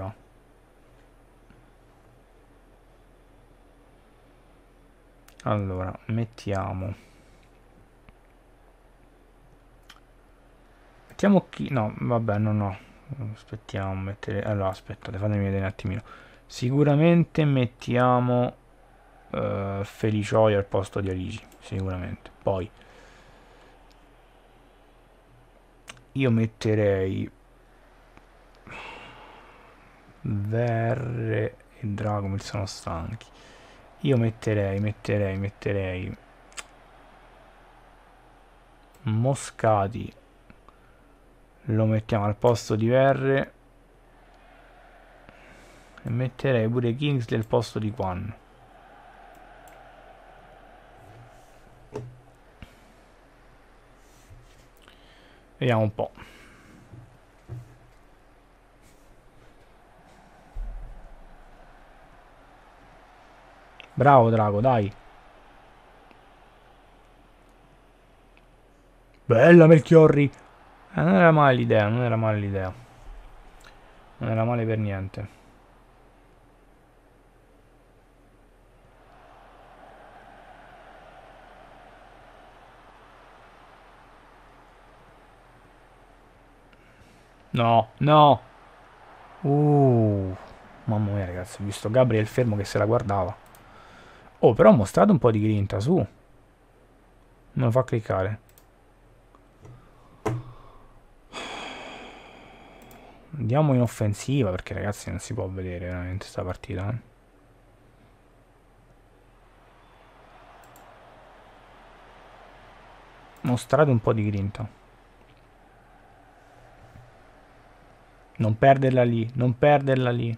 A: Allora, mettiamo... Mettiamo chi... No, vabbè, no, no. Aspettiamo mettere... Allora, aspettate, fatemi vedere un attimino. Sicuramente mettiamo uh, eh, Felicioia al posto di Aligi, sicuramente. Poi io metterei Verre e Drago, mi sono stanchi. Io metterei, metterei, metterei Moscati. Lo mettiamo al posto di Verre e metterei pure Kings nel posto di Quan. Vediamo un po'. Bravo Drago, dai. Bella Melchiorri! Eh, non era male l'idea, non era male l'idea. Non era male per niente. No, no. Uh, mamma mia ragazzi, ho visto Gabriel fermo che se la guardava. Oh, però ho mostrato un po' di grinta, su. Non lo fa cliccare. Andiamo in offensiva perché ragazzi non si può vedere veramente sta partita. Eh. Mostrate un po' di grinta. Non perderla lì, non perderla lì.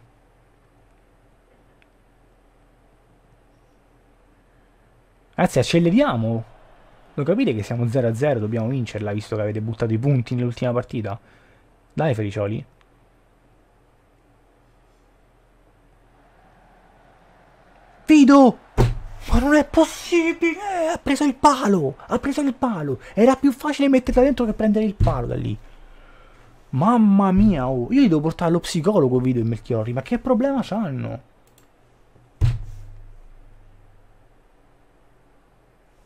A: Anzi, acceleriamo. Lo capite che siamo 0-0, dobbiamo vincerla, visto che avete buttato i punti nell'ultima partita. Dai, Felicioli. Fido! Ma non è possibile! Ha preso il palo! Ha preso il palo! Era più facile metterla dentro che prendere il palo da lì. Mamma mia, oh. io li devo portare allo psicologo Video e Melchiorri, ma che problema c'hanno?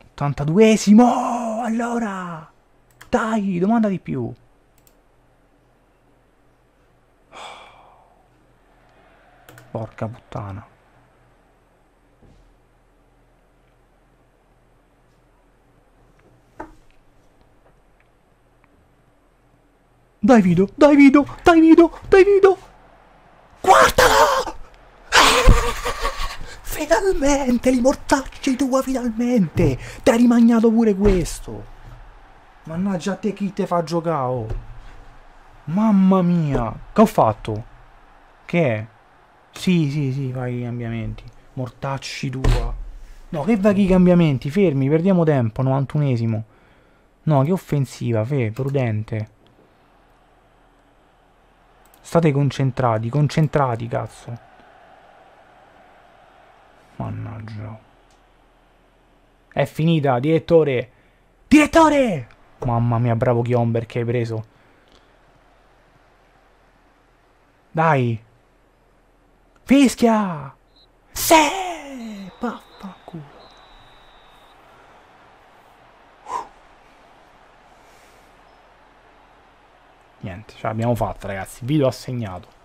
A: Ottantaduesimo! Allora! Dai, domanda di più! Porca puttana. Dai Vido, dai Vido, dai Vido, dai Vido! Guardalo! *laughs* Finalmente, li mortacci tua, finalmente! T'hai rimagnato pure questo! Mannaggia te chi te fa giocare, oh. Mamma mia! Che ho fatto? Che è? Sì, sì, sì, fai i cambiamenti. Mortacci tua. No, che vaghi i cambiamenti? Fermi, perdiamo tempo, 91esimo. No, che offensiva, fe, prudente. State concentrati, concentrati, cazzo. Mannaggia. È finita, direttore. Direttore! Mamma mia, bravo Chiomber che hai preso. Dai. Fischia! Sì! niente, ce cioè, l'abbiamo fatta ragazzi, video assegnato.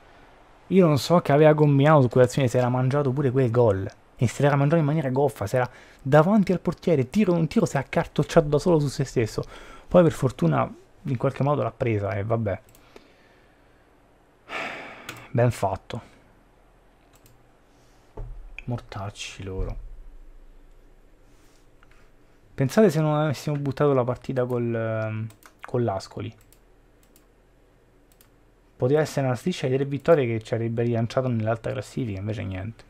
A: Io non so che aveva combinato su quell'azione, se era mangiato pure quel gol. E se l'era mangiato in maniera goffa, se era davanti al portiere, tiro in un tiro, si è accartocciato da solo su se stesso. Poi per fortuna in qualche modo l'ha presa e eh, vabbè. Ben fatto. Mortacci loro. Pensate se non avessimo buttato la partita col, ehm, con l'Ascoli poteva essere una striscia di tre vittorie che ci avrebbe rilanciato nell'alta classifica, invece niente.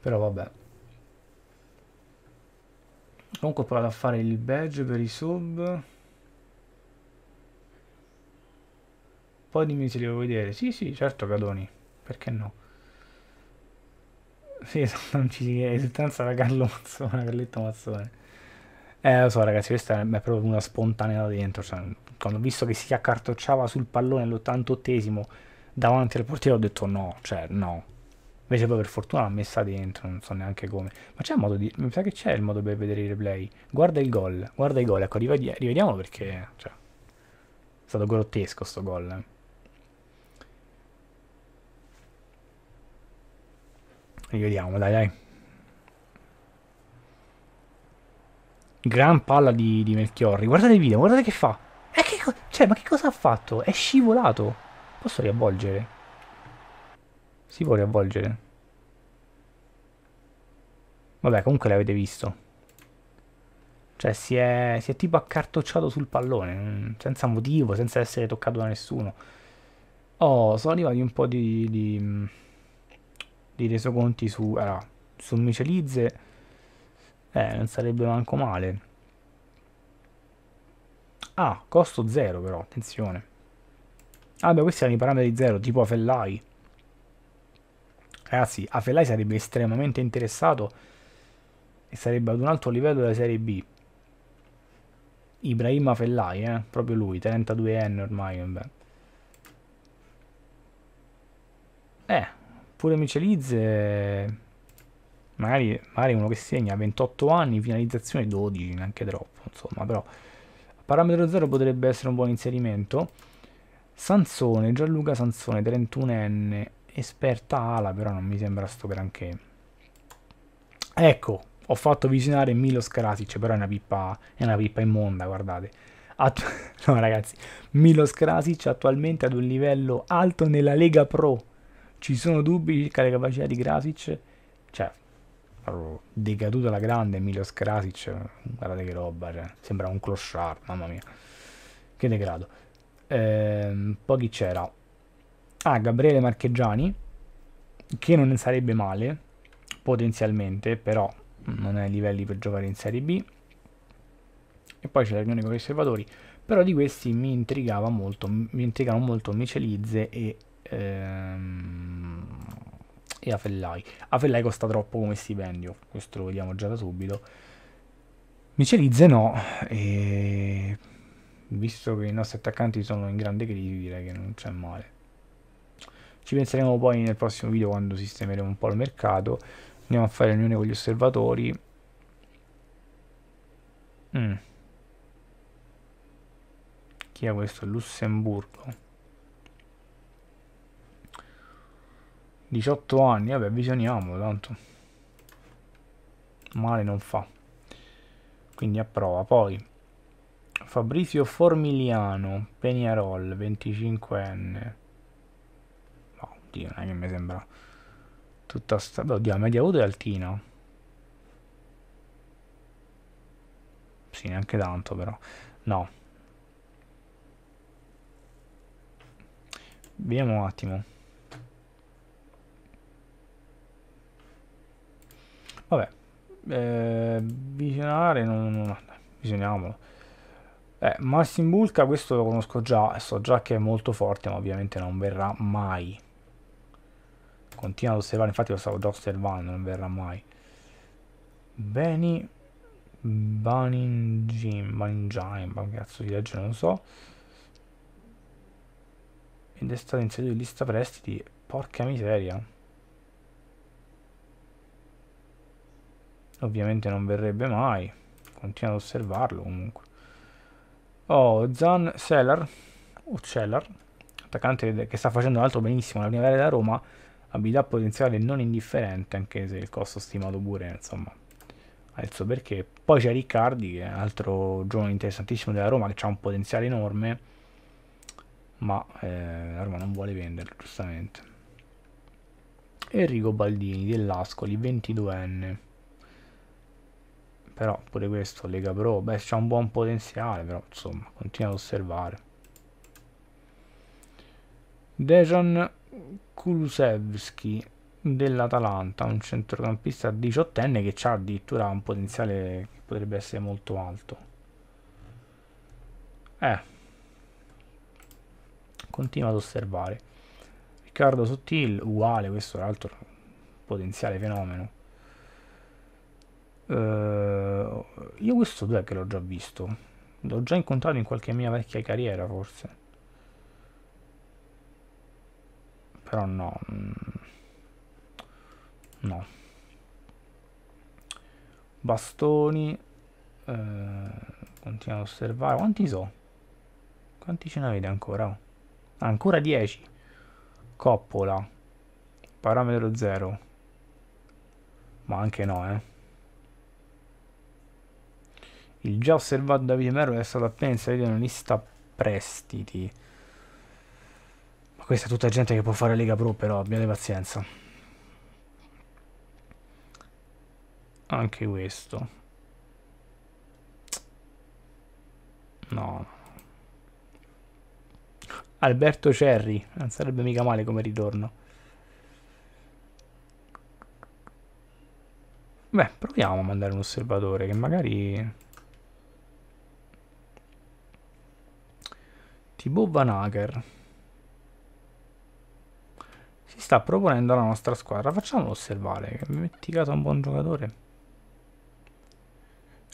A: Però vabbè. Comunque ho provato a fare il badge per i sub. Poi dimmi se li devo vedere. Sì, sì, certo, Cadoni. Perché no? Sì, *laughs* non ci si chiede. Esultanza da Carlo Mazzone, Carletto Mazzone. Eh, lo so, ragazzi, questa è proprio una spontaneità dentro. Cioè, ho visto che si accartocciava sul pallone all'88esimo davanti al portiere, ho detto no, cioè no. Invece poi per fortuna l'ha messa dentro, non so neanche come. Ma c'è un modo di... Mi sa che c'è il modo per vedere i replay. Guarda il gol, guarda i gol, ecco, rivedi- rivediamolo perché... Cioè, è stato grottesco sto gol. Eh. Rivediamo, dai, dai. Gran palla di, di Melchiorri. Guardate il video, guardate che fa co- cioè, ma che cosa ha fatto? È scivolato. Posso riavvolgere? Si può riavvolgere. Vabbè, comunque l'avete visto. Cioè, si è, si è tipo accartocciato sul pallone, mm, senza motivo, senza essere toccato da nessuno. Oh, sono arrivati un po' di, di, mm, di resoconti su, allora, su Micelizze. Eh, non sarebbe manco male. Ah, costo 0 però, attenzione. Ah beh, questi hanno i parametri 0, tipo Afellai. Ragazzi, Afellai sarebbe estremamente interessato e sarebbe ad un altro livello della Serie B. Ibrahim Afellai, eh? proprio lui, 32enne ormai. Vabbè. Eh, pure Miceliz magari, magari uno che segna 28 anni, finalizzazione 12, neanche troppo, insomma, però Parametro 0 potrebbe essere un buon inserimento. Sansone, Gianluca Sansone, 31enne, esperta ala, però non mi sembra sto granché. Ecco, ho fatto visionare Milos Krasic, però è una pippa, è una pippa immonda, guardate. Attu *laughs* no ragazzi, Milos Krasic attualmente ad un livello alto nella Lega Pro. Ci sono dubbi circa le capacità di Krasic? Cioè, allora, decaduto alla grande Milos Krasic, guardate che roba, cioè, sembra un clochard, mamma mia, che degrado. Ehm, poi chi c'era? Ah, Gabriele Marcheggiani, che non ne sarebbe male, potenzialmente, però non è ai livelli per giocare in Serie B. E poi c'è la con gli osservatori, però di questi mi intrigava molto, mi intrigavano molto Micelizze e... Ehm, e Afellai. Afellai costa troppo come stipendio, questo lo vediamo già da subito. Micelizze no, e visto che i nostri attaccanti sono in grande crisi direi che non c'è male. Ci penseremo poi nel prossimo video quando sistemeremo un po' il mercato. Andiamo a fare riunione con gli osservatori. Mm. Chi è questo? Lussemburgo. 18 anni, vabbè, visioniamolo tanto. Male non fa. Quindi approva. Poi Fabrizio Formiliano, Peñarol, 25enne. No, oddio, non è che mi sembra tutta sta... oddio, la media voto è altina. Sì, neanche tanto però. No. Vediamo un attimo. Vabbè, eh, visionare, non, non, visioniamolo. Eh, Marcin Bulka questo lo conosco già, so già che è molto forte, ma ovviamente non verrà mai. Continua ad osservare, infatti lo stavo già osservando, non verrà mai. Beni Baningim, Baningim, che cazzo si legge, non so. Ed è stato inserito in lista prestiti, porca miseria. ovviamente non verrebbe mai continua ad osservarlo comunque oh Zan Seller o Cellar attaccante che sta facendo altro benissimo la primavera da Roma abilità potenziale non indifferente anche se il costo stimato pure insomma adesso perché poi c'è Riccardi che è un altro giovane interessantissimo della Roma che ha un potenziale enorme ma eh, la Roma non vuole venderlo giustamente Enrico Baldini dell'Ascoli 22enne però pure questo Lega Pro beh c'ha un buon potenziale però insomma continua ad osservare Dejan Kulusevski dell'Atalanta un centrocampista diciottenne che ha addirittura un potenziale che potrebbe essere molto alto eh continua ad osservare Riccardo Sottil uguale questo tra l'altro potenziale fenomeno Uh, io questo dov'è che l'ho già visto? L'ho già incontrato in qualche mia vecchia carriera forse. Però no. Mm, no. Bastoni. Uh, continuo ad osservare. Quanti so? Quanti ce ne avete ancora? Ah, ancora 10. Coppola. Parametro 0. Ma anche no, eh. Il già osservato Davide Pimerolo è stato appena inserito in una lista prestiti. Ma questa è tutta gente che può fare Lega Pro, però abbiate pazienza. Anche questo. No. Alberto Cerri, non sarebbe mica male come ritorno. Beh, proviamo a mandare un osservatore che magari Thibaut Vanager si sta proponendo alla nostra squadra. Facciamolo osservare. Metti caso a un buon giocatore.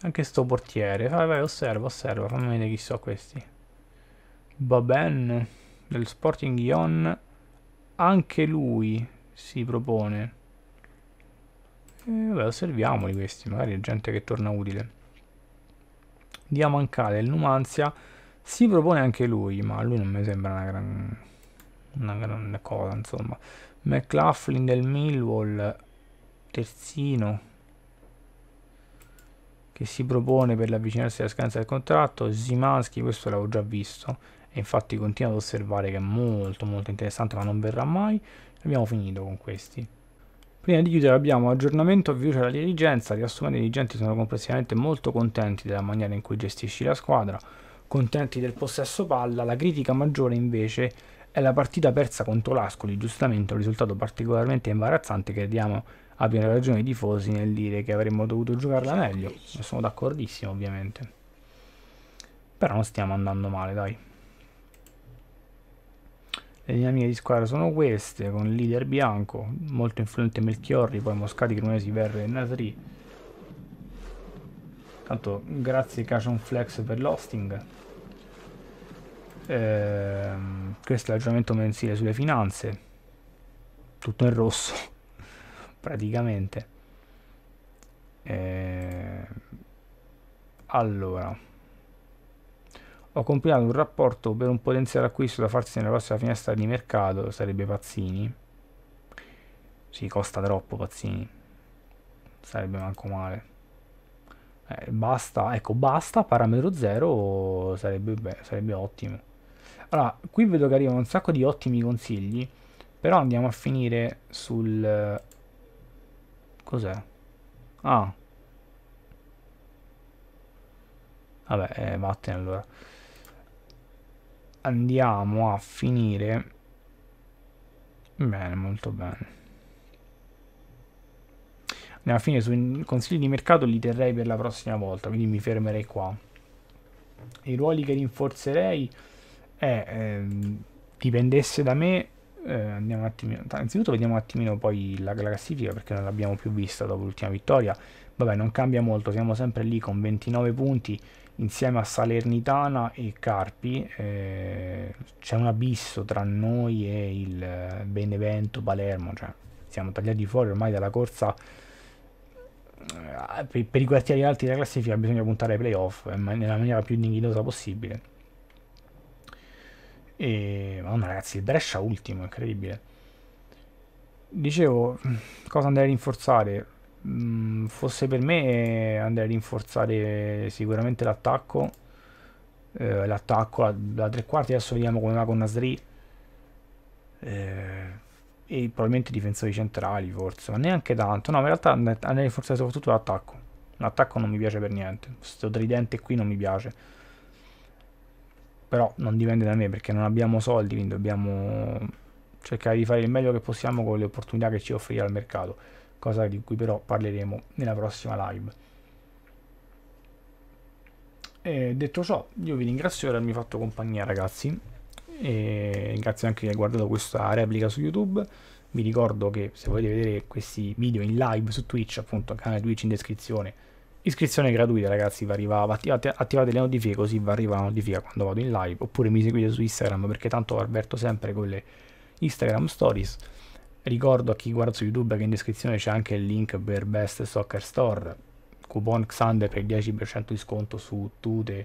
A: Anche sto portiere. Vai, vai, osserva, osserva. Fammi vedere chi so questi. Baben del Sporting Ion. Anche lui si propone. E eh, vabbè, osserviamoli questi. Magari è gente che torna utile. mancare il Numanzia si propone anche lui, ma lui non mi sembra una gran, una gran cosa, insomma. McLaughlin del Millwall, terzino, che si propone per l'avvicinarsi alla scadenza del contratto. Zimanski, questo l'avevo già visto, e infatti continuo ad osservare che è molto molto interessante, ma non verrà mai. Abbiamo finito con questi. Prima di chiudere abbiamo aggiornamento fiducia alla dirigenza, riassumendo i dirigenti sono complessivamente molto contenti della maniera in cui gestisci la squadra, contenti del possesso palla, la critica maggiore invece è la partita persa contro l'Ascoli, giustamente un risultato particolarmente imbarazzante crediamo abbiano ragione i tifosi nel dire che avremmo dovuto giocarla meglio, ne sono d'accordissimo ovviamente. Però non stiamo andando male, dai. Le dinamiche di squadra sono queste, con il leader bianco, molto influente Melchiorri, poi Moscati, Cremonesi, Verre e Natri. Tanto grazie Cajun Flex per l'hosting eh, questo è l'aggiornamento mensile sulle finanze tutto in rosso *laughs* praticamente eh, allora ho compilato un rapporto per un potenziale acquisto da farsi nella prossima finestra di mercato sarebbe Pazzini si costa troppo Pazzini sarebbe manco male eh, basta ecco basta parametro 0 sarebbe, sarebbe ottimo allora, qui vedo che arrivano un sacco di ottimi consigli, però andiamo a finire sul... Eh, cos'è? Ah. Vabbè, eh, vattene allora. Andiamo a finire... Bene, molto bene. Andiamo a finire sui consigli di mercato, li terrei per la prossima volta, quindi mi fermerei qua. I ruoli che rinforzerei è eh, ehm, dipendesse da me eh, andiamo un attimino innanzitutto vediamo un attimino poi la, classifica perché non l'abbiamo più vista dopo l'ultima vittoria vabbè non cambia molto siamo sempre lì con 29 punti insieme a Salernitana e Carpi eh, c'è un abisso tra noi e il eh, Benevento Palermo cioè siamo tagliati fuori ormai dalla corsa eh, per i quartieri alti della classifica bisogna puntare ai playoff nella maniera più dignitosa possibile e, madonna ragazzi, il Brescia ultimo, incredibile. Dicevo, cosa andare a rinforzare? Mm, fosse per me eh, andare a rinforzare sicuramente l'attacco. Eh, l'attacco da tre quarti, adesso vediamo come va con Nasri. Eh, e probabilmente difensori centrali forse, ma neanche tanto. No, in realtà andare a rinforzare soprattutto l'attacco. L'attacco non mi piace per niente. Questo tridente qui non mi piace però non dipende da me perché non abbiamo soldi, quindi dobbiamo cercare di fare il meglio che possiamo con le opportunità che ci offre il mercato, cosa di cui però parleremo nella prossima live. E detto ciò, io vi ringrazio per avermi fatto compagnia ragazzi, e ringrazio anche chi ha guardato questa replica su YouTube. Vi ricordo che se volete vedere questi video in live su Twitch, appunto, canale Twitch in descrizione, Iscrizione gratuita, ragazzi, vi arriva, attivate, attivate, le notifiche così vi arriva la notifica quando vado in live, oppure mi seguite su Instagram perché tanto avverto sempre con le Instagram Stories. Ricordo a chi guarda su YouTube che in descrizione c'è anche il link per Best Soccer Store, coupon Xander per 10% di sconto su tute,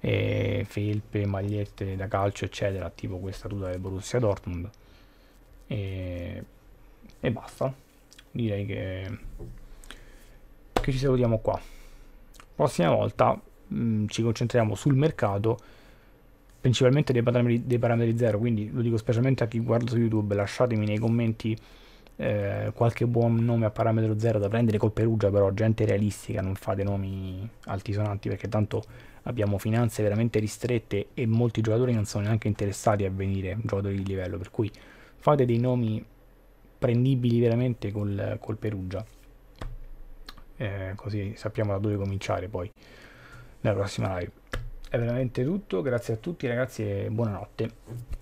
A: e felpe, magliette da calcio, eccetera, tipo questa tuta del Borussia Dortmund. E, e basta. Direi che, che ci salutiamo qua prossima volta mh, mm, ci concentriamo sul mercato principalmente dei parametri, dei parametri zero quindi lo dico specialmente a chi guarda su youtube lasciatemi nei commenti eh, qualche buon nome a parametro zero da prendere col Perugia però gente realistica non fate nomi altisonanti perché tanto abbiamo finanze veramente ristrette e molti giocatori non sono neanche interessati a venire giocatori di livello per cui fate dei nomi prendibili veramente col, col Perugia eh, così sappiamo da dove cominciare poi nella prossima live. È veramente tutto, grazie a tutti ragazzi e buonanotte.